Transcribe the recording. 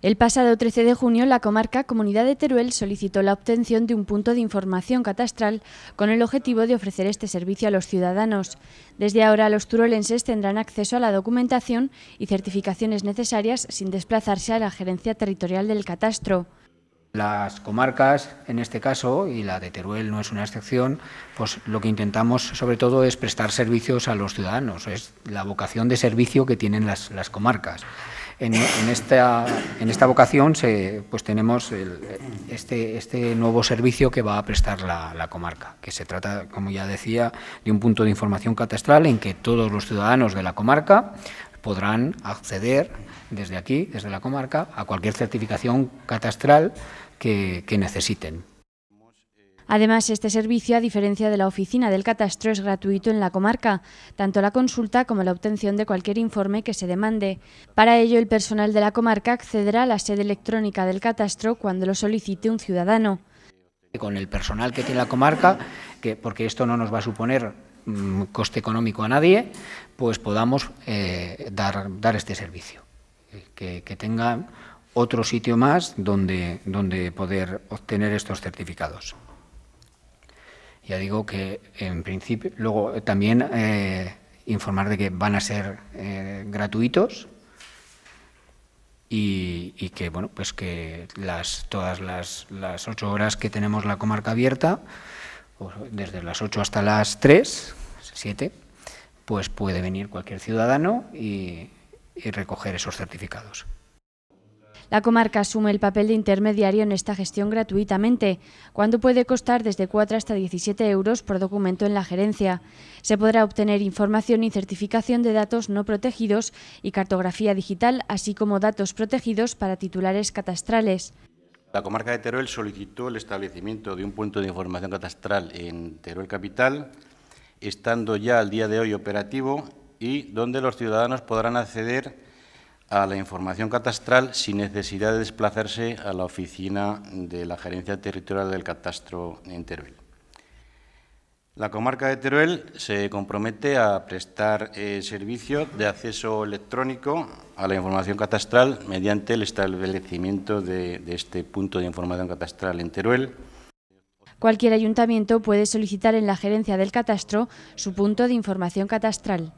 El pasado 13 de junio, la comarca Comunidad de Teruel solicitó la obtención de un punto de información catastral con el objetivo de ofrecer este servicio a los ciudadanos. Desde ahora, los turolenses tendrán acceso a la documentación y certificaciones necesarias sin desplazarse a la Gerencia Territorial del Catastro. Las comarcas, en este caso, y la de Teruel no es una excepción, pues lo que intentamos sobre todo es prestar servicios a los ciudadanos, es la vocación de servicio que tienen las, comarcas. En, esta, en, esta, vocación pues tenemos este, este, nuevo servicio que va a prestar la, la, comarca, que se trata, como ya decía, de un punto de información catastral en que todos los ciudadanos de la comarca podrán acceder desde aquí, desde la comarca, a cualquier certificación catastral que, necesiten. Además, este servicio, a diferencia de la oficina del catastro, es gratuito en la comarca, tanto la consulta como la obtención de cualquier informe que se demande. Para ello, el personal de la comarca accederá a la sede electrónica del catastro cuando lo solicite un ciudadano. Con el personal que tiene la comarca, porque esto no nos va a suponer mm, coste económico a nadie, pues podamos eh, dar, dar este servicio, que, tengan otro sitio más donde, donde poder obtener estos certificados. Ya digo que en principio, luego también eh, informar de que van a ser eh, gratuitos y, que bueno pues que las todas las, ocho horas que tenemos la comarca abierta, pues, desde las ocho hasta las tres, siete, pues puede venir cualquier ciudadano y, recoger esos certificados. La comarca asume el papel de intermediario en esta gestión gratuitamente, cuando puede costar desde 4 hasta 17 euros por documento en la gerencia. Se podrá obtener información y certificación de datos no protegidos y cartografía digital, así como datos protegidos para titulares catastrales. La comarca de Teruel solicitó el establecimiento de un punto de información catastral en Teruel Capital estando ya al día de hoy operativo y donde los ciudadanos podrán acceder a la información catastral sin necesidad de desplazarse a la oficina de la Gerencia Territorial del Catastro en Teruel. La comarca de Teruel se compromete a prestar eh, servicio de acceso electrónico a la información catastral mediante el establecimiento de este punto de información catastral en Teruel, Cualquier ayuntamiento puede solicitar en la gerencia del catastro su punto de información catastral.